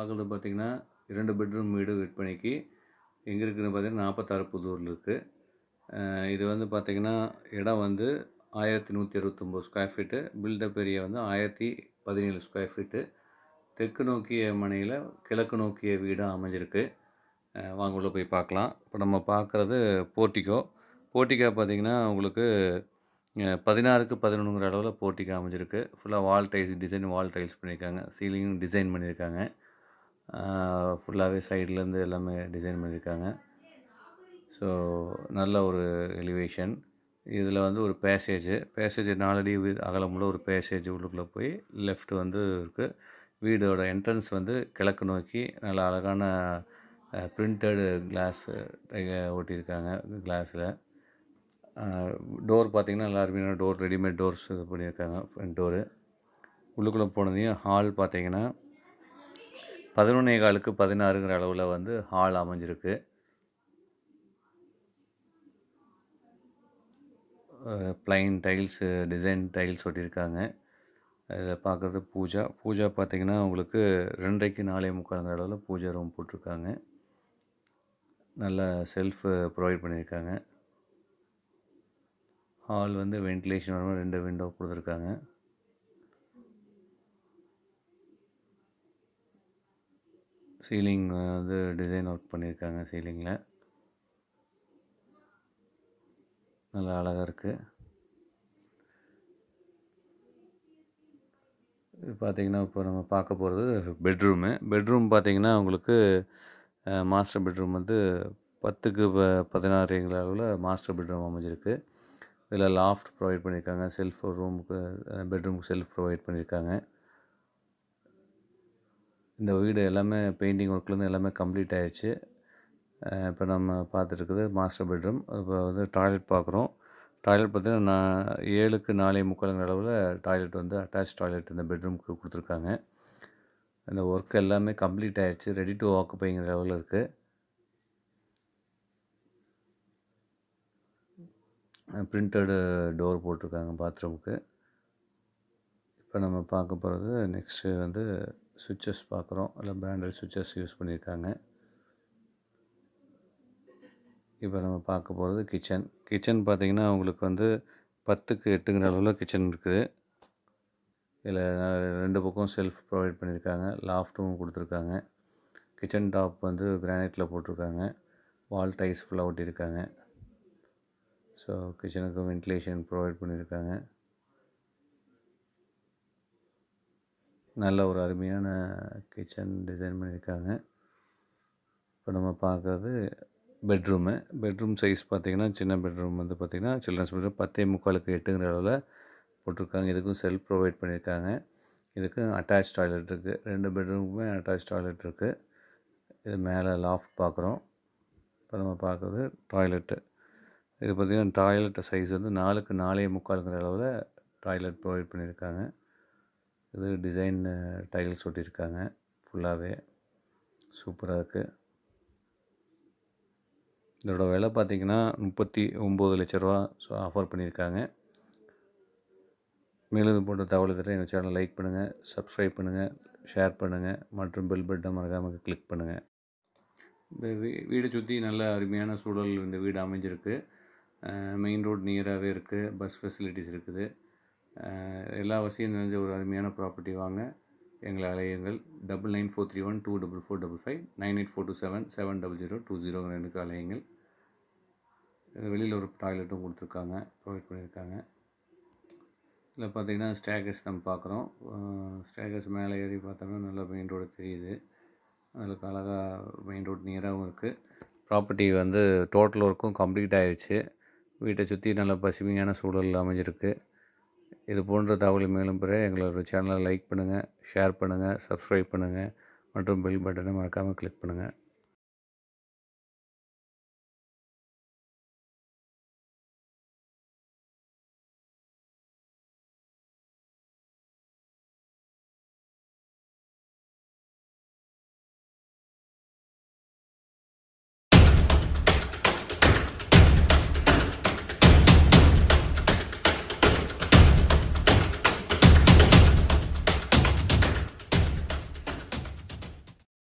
பார்க்குறது பார்த்திங்கன்னா இரண்டு பெட்ரூம் வீடு விற்பனைக்கு எங்கே இருக்குதுன்னு பார்த்திங்கன்னா நாற்பத்தாறு புதூரில் இருக்குது இது வந்து பார்த்திங்கன்னா இடம் வந்து ஆயிரத்தி நூற்றி அறுபத்தொம்போது ஸ்கொயர் ஃபீட்டு பில்டப் ஏரியா வந்து ஆயிரத்தி பதினேழு ஸ்கொயர் ஃபீட்டு தெற்கு நோக்கிய மனையில் கிழக்கு நோக்கிய வீடாக அமைஞ்சிருக்கு வாங்க உள்ளே போய் பார்க்கலாம் இப்போ நம்ம பார்க்குறது போர்ட்டிகோ போர்ட்டிகா பார்த்திங்கன்னா உங்களுக்கு பதினாறுக்கு பதினொன்றுங்கிற அளவில் போர்ட்டிகா அமைஞ்சிருக்கு ஃபுல்லாக wall tiles design wall tiles பண்ணியிருக்காங்க சீலிங் டிசைன் பண்ணியிருக்காங்க ஃபுல்லாகவே சைட்லேருந்து எல்லாமே டிசைன் பண்ணியிருக்காங்க ஸோ நல்ல ஒரு எலிவேஷன் இதில் வந்து ஒரு பேசேஜ் பேசேஜ் நாலடி அகலமுள்ள ஒரு பேசேஜ் உள்ளுக்குள்ளே போய் லெஃப்ட் வந்து இருக்குது வீடோட என்ட்ரன்ஸ் வந்து கிழக்கு நோக்கி நல்ல அழகான ப்ரிண்டடு கிளாஸ் ஒட்டியிருக்காங்க கிளாஸில் டோர் பார்த்திங்கன்னா எல்லாருமே டோர் ரெடிமேட் டோர்ஸ் இது பண்ணியிருக்காங்க ஃப்ரண்ட் டோரு உள்ளுக்குள்ளே போனதையும் ஹால் பார்த்திங்கன்னா பதினொன்னே காலுக்கு பதினாறுங்கிற அளவில் வந்து ஹால் அமைஞ்சிருக்கு ப்ளைன் டைல்ஸு டிசைன் டைல்ஸ் ஒட்டியிருக்காங்க இதை பார்க்குறது பூஜா பூஜா பார்த்திங்கன்னா உங்களுக்கு ரெண்டரைக்கு நாலே முக்காலங்கிற அளவில் பூஜா ரூம் போட்டிருக்காங்க நல்லா செல்ஃப் ப்ரொவைட் பண்ணியிருக்காங்க ஹால் வந்து வென்டிலேஷன் ரெண்டு விண்டோ கொடுத்துருக்காங்க சீலிங் வந்து டிசைன் ஒர்க் பண்ணியிருக்காங்க சீலிங்கில் நல்லா அழகாக இருக்குது இது பார்த்திங்கன்னா இப்போ நம்ம பார்க்க போகிறது பெட்ரூமு பெட்ரூம் பார்த்திங்கன்னா உங்களுக்கு மாஸ்டர் பெட்ரூம் வந்து பத்துக்கு ப பதினாறு எங்கள் அளவில் மாஸ்டர் பெட்ரூம் அமைஞ்சிருக்கு இதில் லாஃப்ட் ப்ரொவைட் பண்ணியிருக்காங்க செல்ஃப் ரூமுக்கு பெட்ரூமுக்கு செல்ஃப் ப்ரொவைட் பண்ணியிருக்காங்க இந்த வீடு எல்லாமே பெயிண்டிங் ஒர்க்லேருந்து எல்லாமே கம்ப்ளீட் ஆகிடுச்சு இப்போ நம்ம பார்த்துட்டுருக்குது மாஸ்டர் பெட்ரூம் இப்போ வந்து டாய்லெட் பார்க்குறோம் டாய்லெட் பார்த்திங்கன்னா நான் ஏழுக்கு நாலே முக்காலுங்கிற அளவில் டாய்லெட் வந்து அட்டாச் டாய்லெட் இந்த பெட்ரூம்க்கு கொடுத்துருக்காங்க இந்த ஒர்க் எல்லாமே கம்ப்ளீட் ஆகிடுச்சு ரெடி டு ஆக்குப்பைங்கிற லெவலில் இருக்குது பிரிண்டடு டோர் போட்டிருக்காங்க பாத்ரூமுக்கு இப்போ நம்ம பார்க்க போகிறது நெக்ஸ்ட்டு வந்து சுவிட்சஸ் பார்க்குறோம் அதில் பிராண்டட் சுவிட்சஸ் யூஸ் பண்ணியிருக்காங்க இப்போ நம்ம பார்க்க போகிறது கிச்சன் கிச்சன் பார்த்திங்கன்னா உங்களுக்கு வந்து பத்துக்கு எட்டுங்கிற அளவில் கிச்சன் இருக்குது இதில் ரெண்டு பக்கம் செல்ஃப் ப்ரொவைட் பண்ணியிருக்காங்க லாஃப்ட்டும் கொடுத்துருக்காங்க கிச்சன் டாப் வந்து கிரானைட்டில் போட்டிருக்காங்க வால் டைஸ் ஃபுல்லாக ஒட்டியிருக்காங்க ஸோ கிச்சனுக்கு வென்டிலேஷன் ப்ரொவைட் பண்ணியிருக்காங்க நல்ல ஒரு அருமையான கிச்சன் டிசைன் பண்ணியிருக்காங்க இப்போ நம்ம பார்க்குறது பெட்ரூமு பெட்ரூம் சைஸ் பார்த்திங்கன்னா சின்ன பெட்ரூம் வந்து பார்த்திங்கன்னா சில்ட்ரன்ஸ் பெட்ரூம் பத்தே முக்காலுக்கு எட்டுங்கிற அளவில் போட்டிருக்காங்க இதுக்கும் செல்ஃப் ப்ரொவைட் பண்ணியிருக்காங்க இதுக்கும் அட்டாச் டாய்லெட் இருக்குது ரெண்டு பெட்ரூமுக்குமே அட்டாச் டாய்லெட் இருக்குது இது மேலே லாஃப்ட் பார்க்குறோம் இப்போ நம்ம பார்க்குறது டாய்லெட்டு இது பார்த்திங்கன்னா டாய்லெட் சைஸ் வந்து நாலுக்கு நாலே முக்காலுங்கிற அளவில் டாய்லெட் ப்ரொவைட் பண்ணியிருக்காங்க இது டிசைன் டைல்ஸ் ஒட்டியிருக்காங்க ஃபுல்லாகவே சூப்பராக இருக்குது இதோட விலை பார்த்திங்கன்னா முப்பத்தி ஒம்பது லட்ச ரூபா ஸோ ஆஃபர் பண்ணியிருக்காங்க மேலும் இது போன்ற தகவலை தர எங்கள் சேனலை லைக் பண்ணுங்கள் சப்ஸ்கிரைப் பண்ணுங்கள் ஷேர் பண்ணுங்கள் மற்றும் பெல் பட்டன் மறக்காமல் கிளிக் பண்ணுங்கள் இந்த வீ வீடை சுற்றி நல்ல அருமையான சூழல் இந்த வீடு அமைஞ்சிருக்கு மெயின் ரோடு நியராகவே இருக்குது பஸ் ஃபெசிலிட்டிஸ் இருக்குது எல்லா வசதியும் நிறைஞ்ச ஒரு அருமையான ப்ராப்பர்ட்டி வாங்க எங்களை அலையுங்கள் double nine four three one two double four double five nine eight four two seven seven double zero two zero ரெண்டுக்கு அலையுங்கள் வெளியில் ஒரு டாய்லெட்டும் கொடுத்துருக்காங்க ப்ரொவைட் பண்ணியிருக்காங்க இதில் பார்த்திங்கன்னா ஸ்டேகர்ஸ் நம்ம பார்க்குறோம் ஸ்டேகர்ஸ் மேலே ஏறி பார்த்தோம்னா நல்லா மெயின் ரோடு தெரியுது அதில் அழகாக மெயின் ரோடு நியராகவும் இருக்குது ப்ராப்பர்ட்டி வந்து டோட்டல் ஒர்க்கும் கம்ப்ளீட் ஆயிடுச்சு வீட்டை சுற்றி நல்ல பசுமையான சூழல் அமைஞ்சிருக்கு இது போன்ற தகவலை மேலும் பெற எங்களோட சேனலை லைக் பண்ணுங்கள் ஷேர் பண்ணுங்கள் சப்ஸ்கிரைப் பண்ணுங்கள் மற்றும் பெல் பட்டனை மறக்காமல் கிளிக் பண்ணுங்கள்